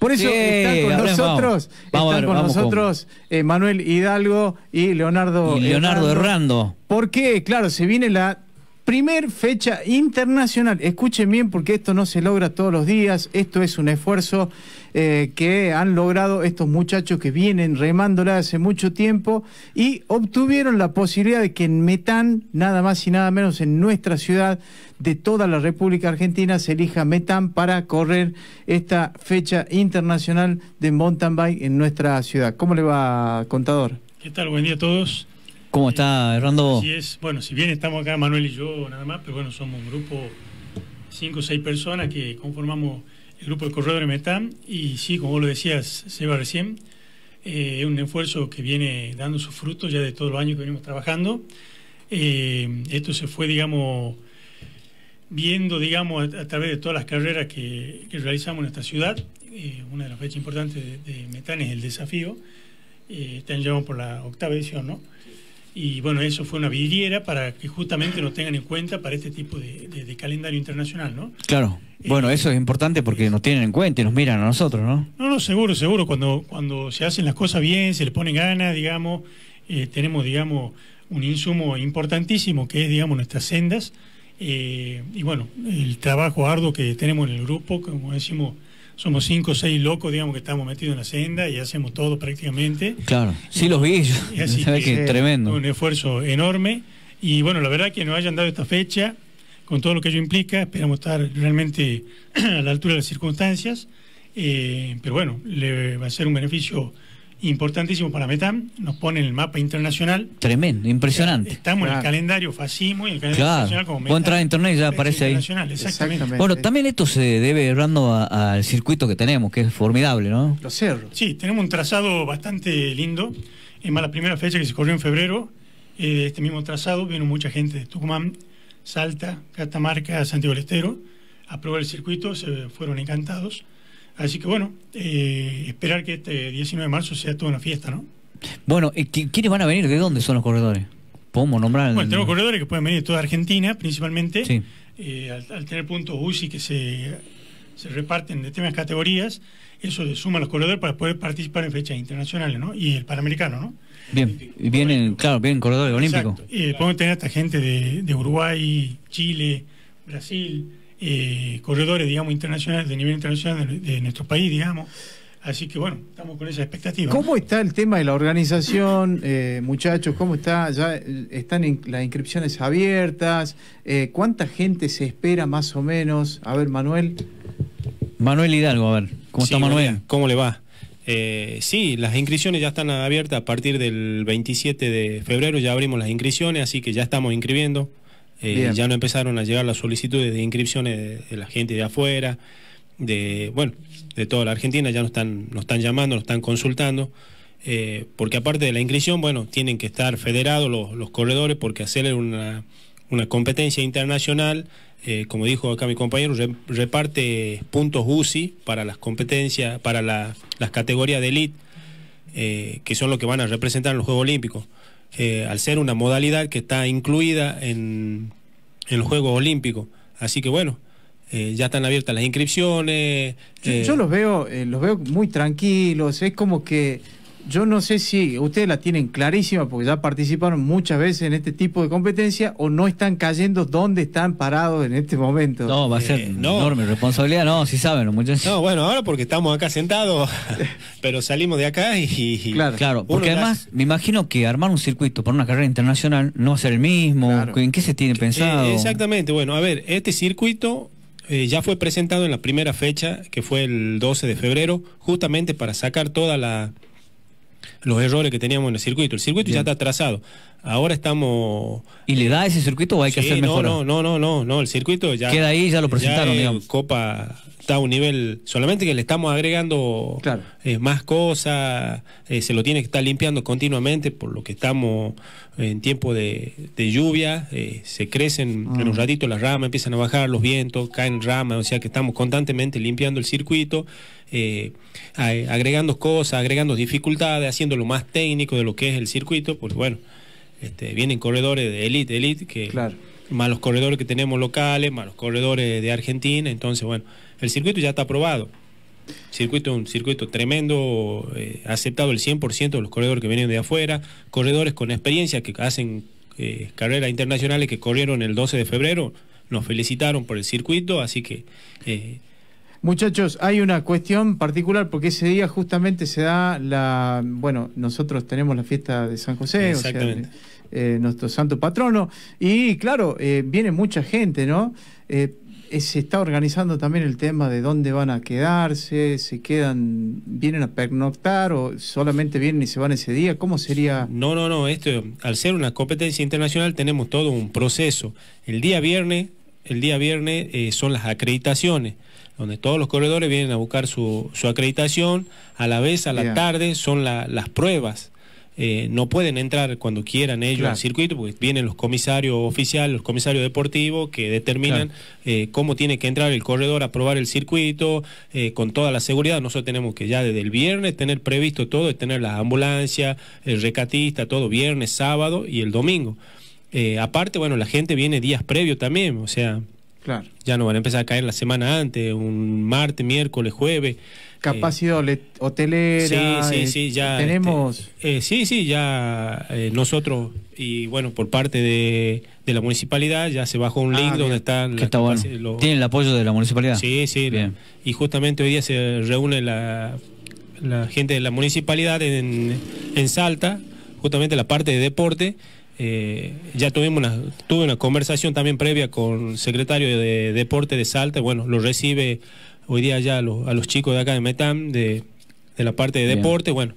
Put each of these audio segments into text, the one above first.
Por eso están con nosotros, con nosotros eh, Manuel Hidalgo y Leonardo, y Leonardo Claro, se viene la Primer fecha internacional. Escuchen bien porque esto no se logra todos los días. Esto es un esfuerzo eh, que han logrado estos muchachos que vienen remándola hace mucho tiempo y obtuvieron la posibilidad de que en Metán, nada más y nada menos en nuestra ciudad de toda la República Argentina, se elija Metán para correr esta fecha internacional de mountain bike en nuestra ciudad. ¿Cómo le va, contador? ¿Qué tal? Buen día a todos. ¿Cómo está, Hernando? Sí es. Bueno, si bien estamos acá Manuel y yo nada más, pero bueno, somos un grupo, cinco o seis personas que conformamos el grupo de corredores de Metán y sí, como lo decías, Seba recién, eh, es un esfuerzo que viene dando sus frutos ya de todos los años que venimos trabajando. Eh, esto se fue, digamos, viendo, digamos, a, través de todas las carreras que, realizamos en esta ciudad. Eh, una de las fechas importantes de, Metán es el desafío. están llevando por la octava edición, ¿no? Y bueno, eso fue una vidriera para que justamente nos tengan en cuenta para este tipo de, calendario internacional, ¿no? Claro. Eh, bueno, eso es importante porque nos tienen en cuenta y nos miran a nosotros, ¿no? No, no, seguro, seguro. Cuando, cuando se hacen las cosas bien, se le ponen ganas, digamos, eh, tenemos, digamos, un insumo importantísimo que es, digamos, nuestras sendas. Eh, y bueno, el trabajo arduo que tenemos en el grupo, como decimos, somos cinco o seis locos, digamos, que estamos metidos en la senda y hacemos todo prácticamente. Claro, sí los vi yo. que, es tremendo. Un esfuerzo enorme. Y bueno, la verdad que nos hayan dado esta fecha, con todo lo que ello implica, esperamos estar realmente a la altura de las circunstancias. Eh, pero bueno, le va a ser un beneficio importantísimo para Metam, nos pone en el mapa internacional. Tremendo, impresionante. Estamos en el calendario FACIMO y en el calendario internacional entrar internet y ya aparece ahí. Bueno, también esto se debe, errando al circuito que tenemos, que es formidable, ¿no? Los cerros. Sí, tenemos un trazado bastante lindo. Es más, la primera fecha que se corrió en febrero, eh, este mismo trazado, vino mucha gente de Tucumán, Salta, Catamarca, Santiago del Estero, a probar el circuito, se fueron encantados. Así que bueno, eh, esperar que este 19 de marzo sea toda una fiesta, ¿no? Bueno, eh, ¿quiénes van a venir? ¿De dónde son los corredores? Podemos nombrar. Bueno, tenemos corredores que pueden venir de toda Argentina, principalmente. Eh, al, tener puntos UCI que se, se reparten de temas categorías, eso suma a los corredores para poder participar en fechas internacionales, ¿no? Y el Panamericano, ¿no? Bien, vienen, claro, vienen corredores olímpicos. y podemos tener hasta gente de Uruguay, Chile, Brasil, eh, corredores, digamos, internacionales, de nivel internacional de, nuestro país, digamos. Así que bueno, estamos con esa expectativa. ¿Cómo está el tema de la organización, eh, muchachos? ¿Cómo está? ¿Ya están las inscripciones abiertas? Eh, ¿Cuánta gente se espera más o menos? A ver, Manuel. Manuel Hidalgo, a ver. ¿Cómo está Manuel? ¿Cómo le va? sí, las inscripciones ya están abiertas a partir del 27 de febrero, ya abrimos las inscripciones, así que ya estamos inscribiendo. Eh, ya no empezaron a llegar las solicitudes de inscripciones de, la gente de afuera, de, bueno, de toda la Argentina, ya nos están, nos están llamando, nos están consultando. Eh, porque aparte de la inscripción, bueno, tienen que estar federados los, corredores porque hacer una, competencia internacional, eh, como dijo acá mi compañero, reparte puntos UCI para las competencias, para las categorías de elite, que son los que van a representar en los Juegos Olímpicos al ser una modalidad que está incluida en, el los Juegos Olímpicos. Así que bueno, eh, ya están abiertas las inscripciones. Yo, eh, los veo, eh, los veo muy tranquilos, es como que yo no sé si ustedes la tienen clarísima porque ya participaron muchas veces en este tipo de competencia o no están cayendo donde están parados en este momento. No, va a ser eh, enorme responsabilidad, no, si saben los muchachos. No, bueno, ahora porque estamos acá sentados, pero salimos de acá y... claro, claro porque además me imagino que armar un circuito para una carrera internacional no es el mismo, ¿en qué se tiene eh, pensado? exactamente, bueno, a ver, este circuito eh, ya fue presentado en la primera fecha, que fue el 12 de febrero, justamente para sacar toda la los errores que teníamos en el circuito. El circuito ya está trazado. Ahora estamos. ¿Y le da ese circuito o hay que hacer mejor? No, no, no, no, no, el circuito ya. Queda ahí, ya lo presentaron, digamos. Copa está a un nivel. Solamente que le estamos agregando eh, más cosas, eh, se lo tiene que estar limpiando continuamente, por lo que estamos en tiempo de, lluvia, eh, se crecen en un mm. ratito las ramas, empiezan a bajar los vientos, caen ramas, o sea que estamos constantemente limpiando el circuito. Eh, agregando cosas, agregando dificultades, haciéndolo más técnico de lo que es el circuito, porque bueno, este, vienen corredores de elite, élite, que más los corredores que tenemos locales, más los corredores de Argentina, entonces bueno, el circuito ya está aprobado. circuito un circuito tremendo, eh, aceptado el 100% de los corredores que vienen de afuera, corredores con experiencia que hacen eh, carreras internacionales que corrieron el 12 de febrero, nos felicitaron por el circuito, así que Muchachos, hay una cuestión particular porque ese día justamente se da la, bueno, nosotros tenemos la fiesta de San José, eh, nuestro santo patrono, y claro, eh, viene mucha gente, ¿no? Eh, se está organizando también el tema de dónde van a quedarse, se quedan, vienen a pernoctar o solamente vienen y se van ese día, ¿cómo sería? No, no, no, esto, al ser una competencia internacional tenemos todo un proceso. El día viernes, el día viernes son las acreditaciones donde todos los corredores vienen a buscar su, acreditación, a la vez a la tarde son las pruebas. Eh, no pueden entrar cuando quieran ellos al circuito, porque vienen los comisarios oficiales, los comisarios deportivos, que determinan eh, cómo tiene que entrar el corredor a probar el circuito, eh, con toda la seguridad. Nosotros tenemos que ya desde el viernes tener previsto todo, tener la ambulancia, el recatista, todo viernes, sábado y el domingo. aparte, bueno, la gente viene días previos también, o sea, Claro. Ya no van a empezar a caer la semana antes, un martes, miércoles, jueves. Capacidad eh, hotelera. Sí, sí, eh, sí, ya. Tenemos. Este, eh, sí, sí, ya nosotros, y bueno, por parte de, la municipalidad, ya se bajó un ah, link donde están. Está bueno. ¿Tienen el apoyo de la municipalidad? Sí, sí. y justamente hoy día se reúne la, la gente de la municipalidad en, en Salta, justamente la parte de deporte eh, ya tuvimos una, tuve una conversación también previa con el secretario de Deporte de Salta, bueno, lo recibe hoy día ya a los, chicos de acá de Metam, de, la parte de deporte, bueno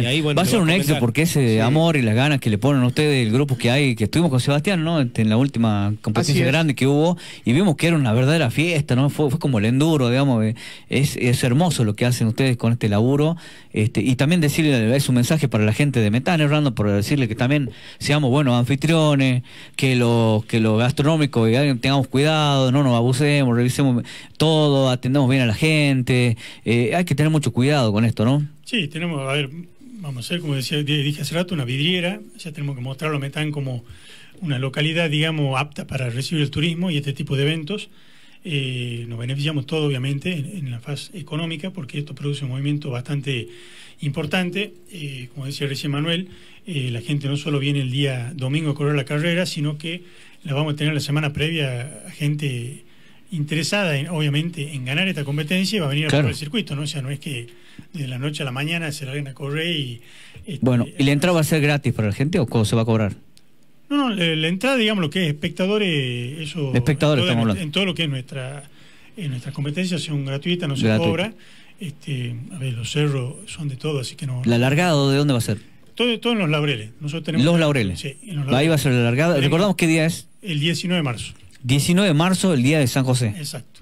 va a ser un éxito porque ese amor y las ganas que le ponen a ustedes, el grupo que hay, que estuvimos con Sebastián, ¿no? En la última competencia grande que hubo, y vimos que era una verdadera fiesta, ¿no? Fue, como el enduro, digamos. Eh, es, hermoso lo que hacen ustedes con este laburo. Este, y también decirle, es un mensaje para la gente de Metane, Rando, por decirle que también seamos buenos anfitriones, que lo, que lo gastronómico, eh, eh, tengamos cuidado, no nos abusemos, revisemos todo, atendemos bien a la gente. hay que tener mucho cuidado con esto, ¿no? Sí, tenemos, a ver, vamos a hacer, como decía, dije hace rato, una vidriera. Ya tenemos que mostrarlo a Metán como una localidad, digamos, apta para recibir el turismo y este tipo de eventos. Eh, nos beneficiamos todos, obviamente, en, la fase económica, porque esto produce un movimiento bastante importante. Eh, como decía recién Manuel, eh, la gente no solo viene el día domingo a correr la carrera, sino que la vamos a tener la semana previa a gente interesada, en, obviamente, en ganar esta competencia y va a venir a por el circuito, ¿no? O sea, no es que de la noche a la mañana se la a correr y... Este, bueno, ¿y la entrada va a ser gratis para la gente o cómo se va a cobrar? No, no, la, entrada, digamos, lo que es espectadores, eso... espectadores estamos hablando. En todo lo que es nuestra, en nuestras competencias son gratuitas, no se cobra. Este, a ver, los cerros son de todo, así que no... ¿La largada de dónde va a ser? Todo, todo en los laureles. Nosotros Los laureles. Sí, Ahí va a ser la largada. Recordamos qué día es. El 19 de marzo. 19 de marzo, el día de San José. Exacto.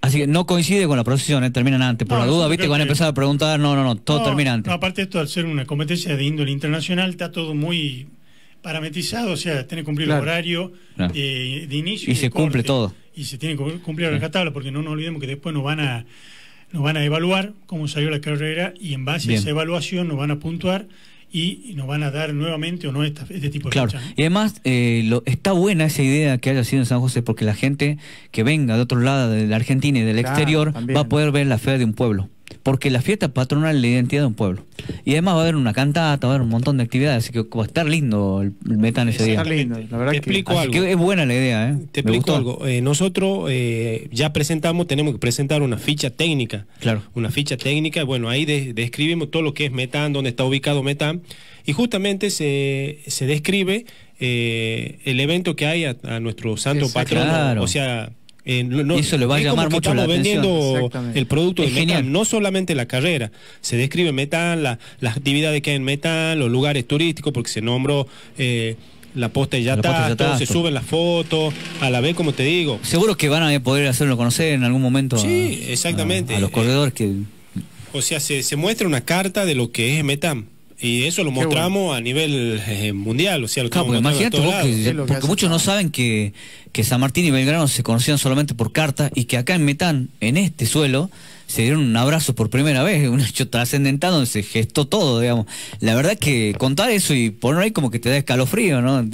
Así que no coincide con la procesión, ¿eh? terminan antes. Por la duda, viste, van a empezar a preguntar, no, no, no, todo terminante. termina antes. aparte esto, al ser una competencia de índole internacional, está todo muy parametrizado, o sea, tiene que cumplir el horario eh, de, inicio. Y, se cumple todo. Y se tiene que cumplir la recatabla, porque no nos olvidemos que después nos van a nos van a evaluar cómo salió la carrera y en base a esa evaluación nos van a puntuar y nos van a dar nuevamente o no este tipo de claro. Y además eh, lo, está buena esa idea que haya sido en San José porque la gente que venga de otro lado de la Argentina y del exterior va a poder ver la fe de un pueblo porque la fiesta patronal es la identidad de un pueblo. Y además va a haber una cantata, va a haber un montón de actividades, así que va a estar lindo el metán ese día. Va a estar lindo, la verdad Te explico algo. es buena la idea, ¿eh? Te explico algo. Eh, nosotros eh, ya presentamos, tenemos que presentar una ficha técnica. Claro. Una ficha técnica, bueno, ahí describimos todo lo que es metán, dónde está ubicado metán, y justamente se, describe eh, el evento que hay a, nuestro santo patrón, o sea, eh, eso le va a llamar mucho la atención. vendiendo el producto de genial. no solamente la carrera. Se describe metal, las actividades que hay en metal, los lugares turísticos, porque se nombró... Eh, la posta de ya se suben las fotos, a la vez como te digo. Seguro que van a poder hacerlo conocer en algún momento. a, exactamente. los corredores que... O sea, se, se muestra una carta de lo que es Metam. Y eso lo mostramos a nivel eh, mundial, o sea, lo claro, imagínate porque muchos no saben que, San Martín y Belgrano se conocían solamente por cartas y que acá en Metán, en este suelo, se dieron un abrazo por primera vez, un hecho trascendental donde se gestó todo, digamos. La verdad que contar eso y poner ahí como que te da escalofrío, ¿no?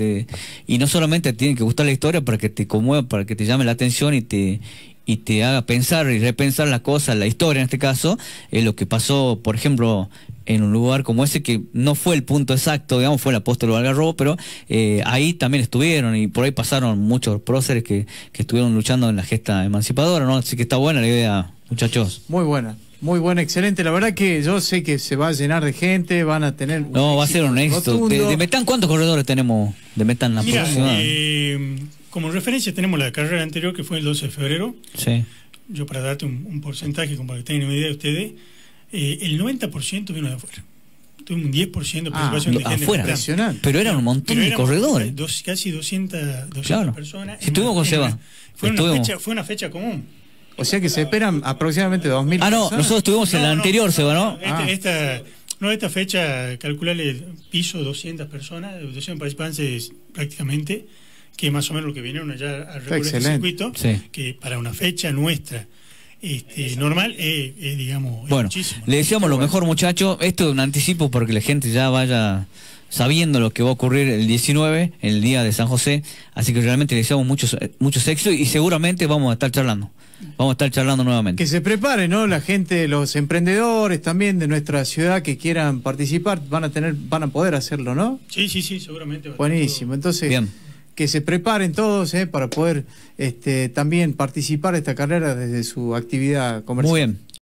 y no solamente tiene que gustar la historia para que te conmueva, para que te llame la atención y te y te haga pensar y repensar las cosas, la historia en este caso, es lo que pasó, por ejemplo, en un lugar como ese que no fue el punto exacto, digamos, fue el apóstol Valgarrobo, pero eh, ahí también estuvieron y por ahí pasaron muchos próceres que, estuvieron luchando en la gesta emancipadora, ¿no? Así que está buena la idea, muchachos. Muy buena. Muy buena, excelente. La verdad que yo sé que se va a llenar de gente, van a tener... No, va a ser un éxito. De, cuántos corredores tenemos de Metán la Mira, eh, como referencia tenemos la carrera anterior que fue el 12 de febrero. Sí. Yo para darte un, porcentaje, como para que tengan una idea de ustedes, eh, el 90% vino de afuera. Tuvimos un 10% de ah, participación ah, afuera. pero eran un montón de corredores. casi 200, personas. estuvo con Seba. Fue, Una fecha, común. O sea que se esperan aproximadamente 2.000 Ah, no, nosotros estuvimos en la anterior, Seba, ¿no? Este, ah. esta, no, esta fecha, calcularle piso 200 personas, 200 participantes prácticamente, que más o menos lo que vinieron allá al circuito, que para una fecha nuestra este, normal eh, eh, digamos, bueno, Le deseamos lo mejor, muchachos. Esto es un anticipo porque la gente ya vaya sabiendo lo que va a ocurrir el 19, el día de San José. Así que realmente le deseamos mucho eh, mucho y seguramente vamos a estar charlando. Vamos a estar charlando nuevamente. Que se prepare, ¿no? La gente, los emprendedores también de nuestra ciudad que quieran participar, van a tener, van a poder hacerlo, ¿no? Sí, sí, sí, seguramente. Va Buenísimo. Entonces, Bien que se preparen todos eh, para poder este, también participar de esta carrera desde su actividad comercial. Muy bien.